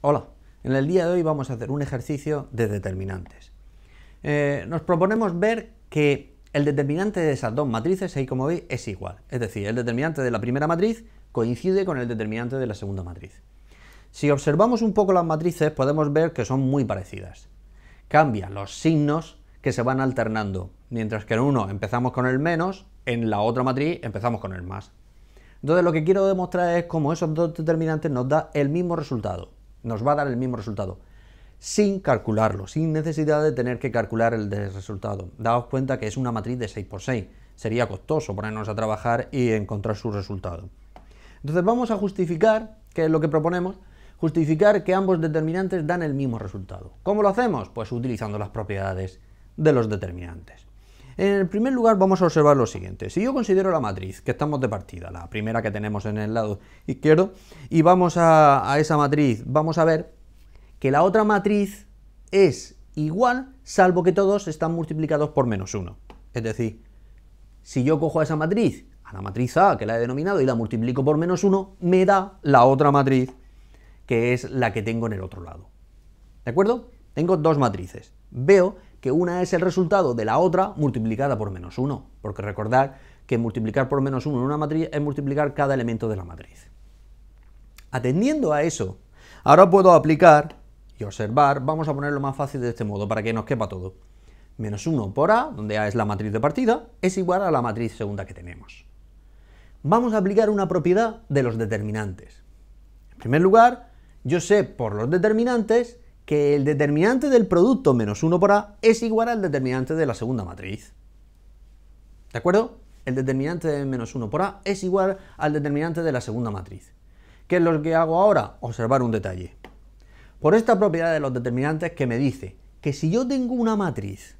Hola, en el día de hoy vamos a hacer un ejercicio de determinantes. Eh, nos proponemos ver que el determinante de esas dos matrices, ahí como veis, es igual. Es decir, el determinante de la primera matriz coincide con el determinante de la segunda matriz. Si observamos un poco las matrices podemos ver que son muy parecidas. Cambian los signos que se van alternando. Mientras que en uno empezamos con el menos, en la otra matriz empezamos con el más. Entonces lo que quiero demostrar es cómo esos dos determinantes nos da el mismo resultado. Nos va a dar el mismo resultado sin calcularlo, sin necesidad de tener que calcular el resultado. Daos cuenta que es una matriz de 6x6. Sería costoso ponernos a trabajar y encontrar su resultado. Entonces vamos a justificar, que es lo que proponemos, justificar que ambos determinantes dan el mismo resultado. ¿Cómo lo hacemos? Pues utilizando las propiedades de los determinantes. En el primer lugar vamos a observar lo siguiente. Si yo considero la matriz que estamos de partida, la primera que tenemos en el lado izquierdo, y vamos a, a esa matriz, vamos a ver que la otra matriz es igual, salvo que todos están multiplicados por menos 1. Es decir, si yo cojo a esa matriz, a la matriz A, que la he denominado, y la multiplico por menos 1, me da la otra matriz, que es la que tengo en el otro lado. ¿De acuerdo? Tengo dos matrices. Veo que una es el resultado de la otra multiplicada por menos 1, porque recordad que multiplicar por menos 1 en una matriz es multiplicar cada elemento de la matriz. Atendiendo a eso, ahora puedo aplicar y observar, vamos a ponerlo más fácil de este modo para que nos quepa todo. Menos 1 por A, donde A es la matriz de partida, es igual a la matriz segunda que tenemos. Vamos a aplicar una propiedad de los determinantes. En primer lugar, yo sé por los determinantes que el determinante del producto menos 1 por A es igual al determinante de la segunda matriz. ¿De acuerdo? El determinante de menos 1 por A es igual al determinante de la segunda matriz. ¿Qué es lo que hago ahora? Observar un detalle. Por esta propiedad de los determinantes que me dice que si yo tengo una matriz,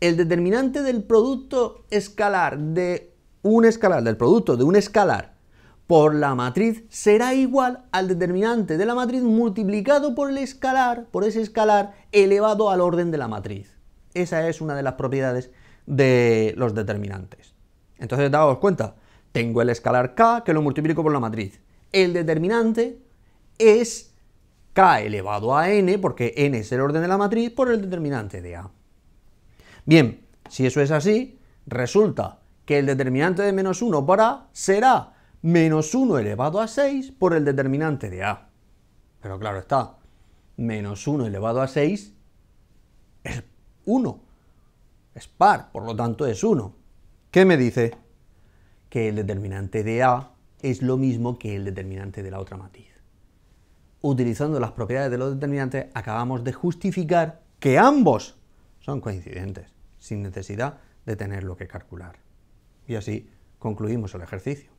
el determinante del producto escalar de un escalar, del producto de un escalar por la matriz será igual al determinante de la matriz multiplicado por el escalar, por ese escalar elevado al orden de la matriz. Esa es una de las propiedades de los determinantes. Entonces, daos cuenta, tengo el escalar k que lo multiplico por la matriz. El determinante es k elevado a n, porque n es el orden de la matriz, por el determinante de a. Bien, si eso es así, resulta que el determinante de menos 1 por A será menos 1 elevado a 6 por el determinante de A. Pero claro está, menos 1 elevado a 6 es 1. Es par, por lo tanto es 1. ¿Qué me dice? Que el determinante de A es lo mismo que el determinante de la otra matriz. Utilizando las propiedades de los determinantes acabamos de justificar que ambos son coincidentes, sin necesidad de tenerlo que calcular. Y así concluimos el ejercicio.